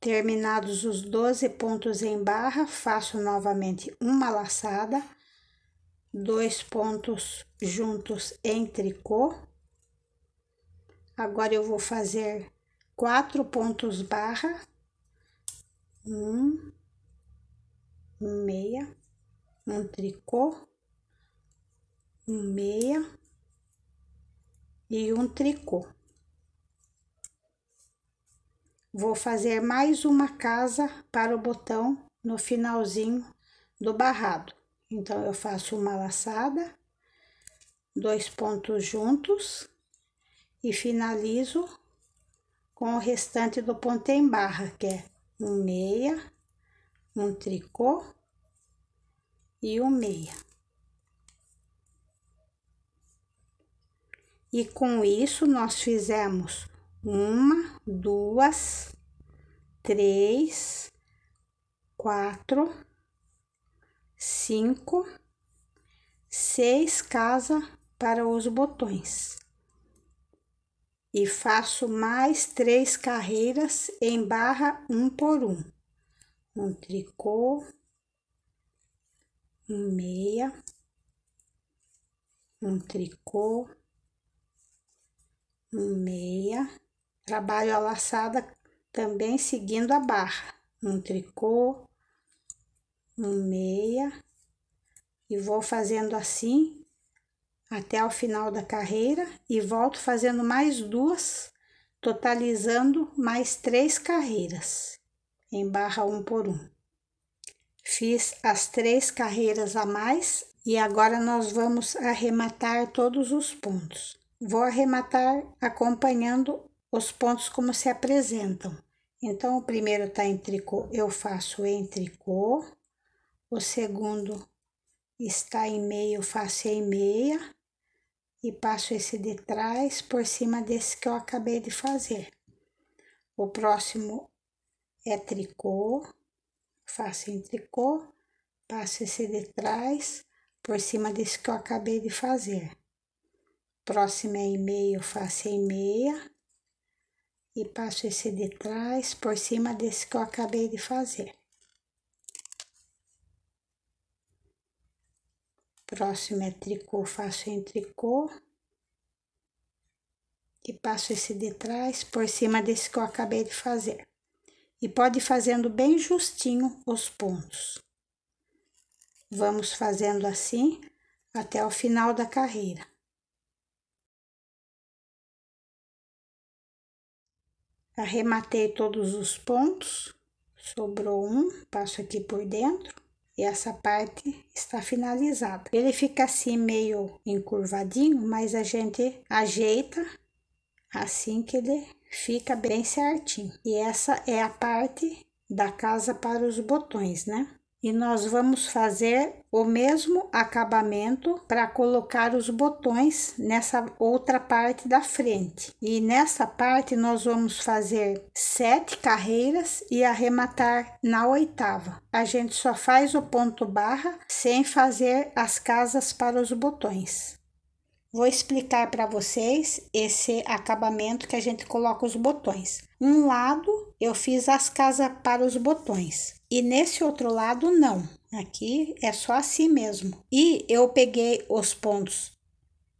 Terminados os 12 pontos em barra, faço novamente uma laçada, dois pontos juntos em tricô Agora eu vou fazer quatro pontos barra, um, um meia, um tricô, um meia e um tricô. Vou fazer mais uma casa para o botão no finalzinho do barrado. Então, eu faço uma laçada, dois pontos juntos e finalizo com o restante do ponto em barra, que é um meia, um tricô e um meia. E com isso, nós fizemos uma, duas, três, quatro, cinco, seis casas para os botões e faço mais três carreiras em barra um por um. Um tricô, um meia, um tricô, um meia. Trabalho a laçada também seguindo a barra. Um tricô, um meia e vou fazendo assim até o final da carreira e volto fazendo mais duas, totalizando mais três carreiras em barra um por um. Fiz as três carreiras a mais e agora nós vamos arrematar todos os pontos. Vou arrematar acompanhando os pontos como se apresentam. Então, o primeiro tá em tricô, eu faço em tricô. O segundo está em meio, faço em meia e passo esse de trás por cima desse que eu acabei de fazer. O próximo é tricô, faço em tricô, passo esse de trás por cima desse que eu acabei de fazer. Próximo é e meio, faço em meia e passo esse de trás por cima desse que eu acabei de fazer. Próximo é tricô, faço em tricô. E passo esse de trás por cima desse que eu acabei de fazer. E pode ir fazendo bem justinho os pontos. Vamos fazendo assim até o final da carreira. Arrematei todos os pontos, sobrou um, passo aqui por dentro e essa parte está finalizada. Ele fica assim meio encurvadinho, mas a gente ajeita assim que ele fica bem certinho. E essa é a parte da casa para os botões, né? e nós vamos fazer o mesmo acabamento para colocar os botões nessa outra parte da frente. E nessa parte nós vamos fazer sete carreiras e arrematar na oitava. A gente só faz o ponto barra sem fazer as casas para os botões. Vou explicar para vocês esse acabamento que a gente coloca os botões. Um lado eu fiz as casas para os botões e nesse outro lado não. Aqui é só assim mesmo. E eu peguei os pontos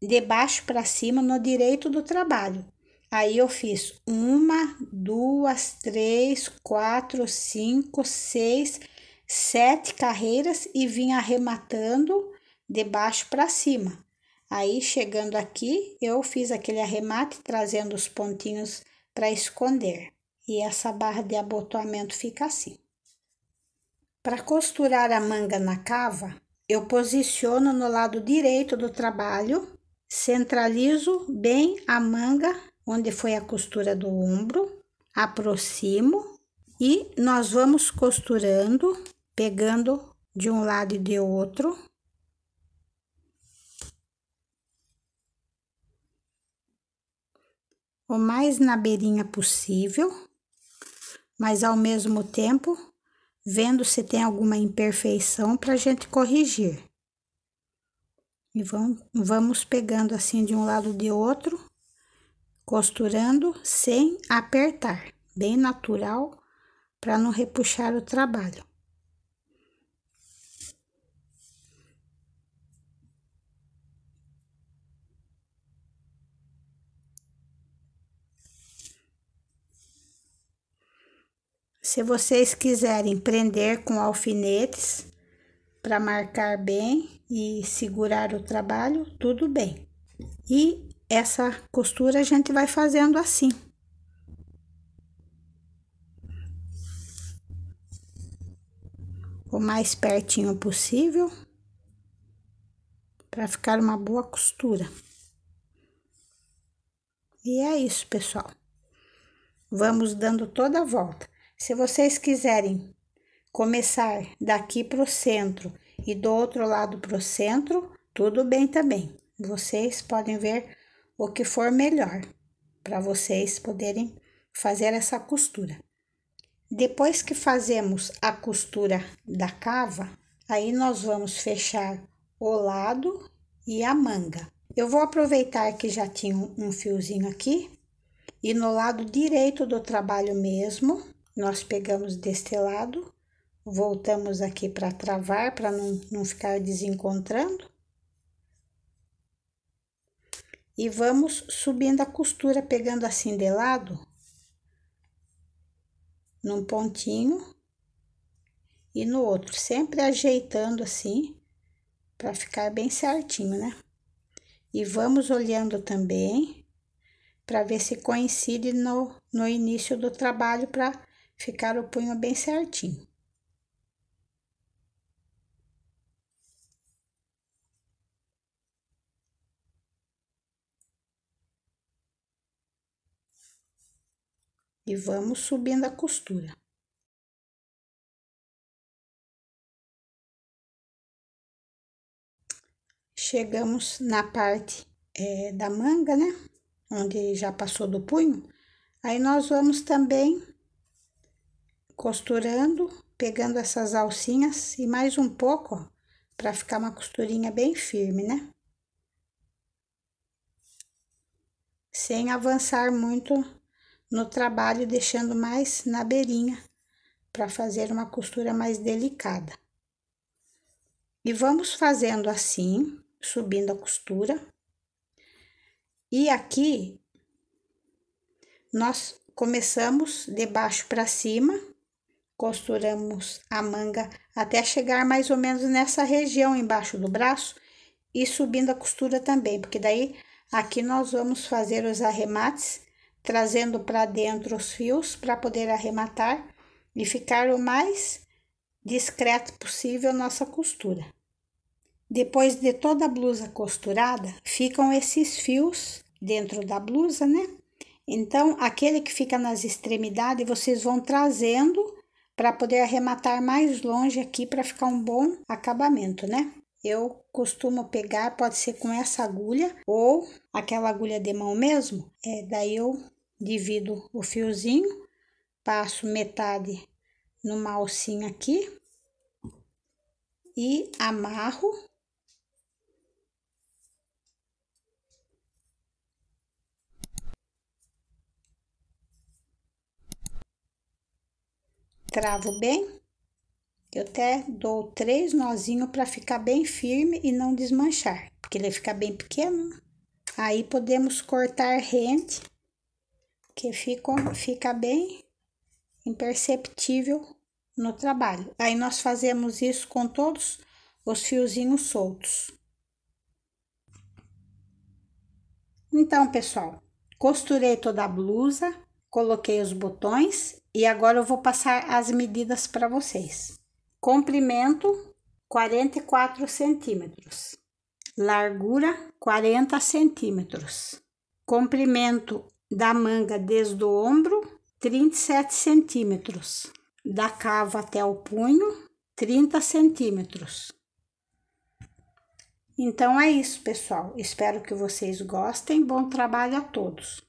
de baixo para cima no direito do trabalho. Aí eu fiz uma, duas, três, quatro, cinco, seis, sete carreiras e vim arrematando de baixo para cima. Aí chegando aqui, eu fiz aquele arremate trazendo os pontinhos para esconder. E essa barra de abotoamento fica assim. Para costurar a manga na cava, eu posiciono no lado direito do trabalho, centralizo bem a manga onde foi a costura do ombro, aproximo e nós vamos costurando, pegando de um lado e de outro. O mais na beirinha possível, mas ao mesmo tempo vendo se tem alguma imperfeição para a gente corrigir. E vamos, vamos pegando assim de um lado de outro, costurando sem apertar, bem natural, para não repuxar o trabalho. Se vocês quiserem prender com alfinetes para marcar bem e segurar o trabalho, tudo bem. E essa costura a gente vai fazendo assim. O mais pertinho possível para ficar uma boa costura. E é isso, pessoal. Vamos dando toda a volta. Se vocês quiserem começar daqui para o centro e do outro lado para o centro, tudo bem também. Vocês podem ver o que for melhor para vocês poderem fazer essa costura. Depois que fazemos a costura da cava, aí nós vamos fechar o lado e a manga. Eu vou aproveitar que já tinha um fiozinho aqui e no lado direito do trabalho mesmo, nós pegamos deste lado, voltamos aqui para travar, para não, não ficar desencontrando. E vamos subindo a costura, pegando assim de lado, num pontinho e no outro, sempre ajeitando assim, para ficar bem certinho, né? E vamos olhando também, para ver se coincide no, no início do trabalho, para ficar o punho bem certinho. E vamos subindo a costura. Chegamos na parte é, da manga, né? Onde já passou do punho. Aí, nós vamos também costurando, pegando essas alcinhas e mais um pouco para ficar uma costurinha bem firme, né? Sem avançar muito no trabalho, deixando mais na beirinha para fazer uma costura mais delicada. E vamos fazendo assim, subindo a costura. E aqui, nós começamos de baixo para cima Costuramos a manga até chegar mais ou menos nessa região embaixo do braço e subindo a costura também, porque daí aqui nós vamos fazer os arremates, trazendo para dentro os fios para poder arrematar e ficar o mais discreto possível nossa costura. Depois de toda a blusa costurada, ficam esses fios dentro da blusa, né? Então, aquele que fica nas extremidades, vocês vão trazendo para poder arrematar mais longe aqui para ficar um bom acabamento, né? Eu costumo pegar, pode ser com essa agulha ou aquela agulha de mão mesmo. É, daí eu divido o fiozinho, passo metade numa alcinha aqui e amarro Travo bem. Eu até dou três nozinhos para ficar bem firme e não desmanchar, porque ele fica bem pequeno. Né? Aí podemos cortar rente, que fica, fica bem imperceptível no trabalho. Aí nós fazemos isso com todos os fiozinhos soltos. Então, pessoal, costurei toda a blusa, coloquei os botões e agora eu vou passar as medidas para vocês. Comprimento 44 centímetros, largura 40 centímetros, comprimento da manga desde o ombro 37 centímetros, da cava até o punho 30 centímetros. Então é isso, pessoal. Espero que vocês gostem. Bom trabalho a todos.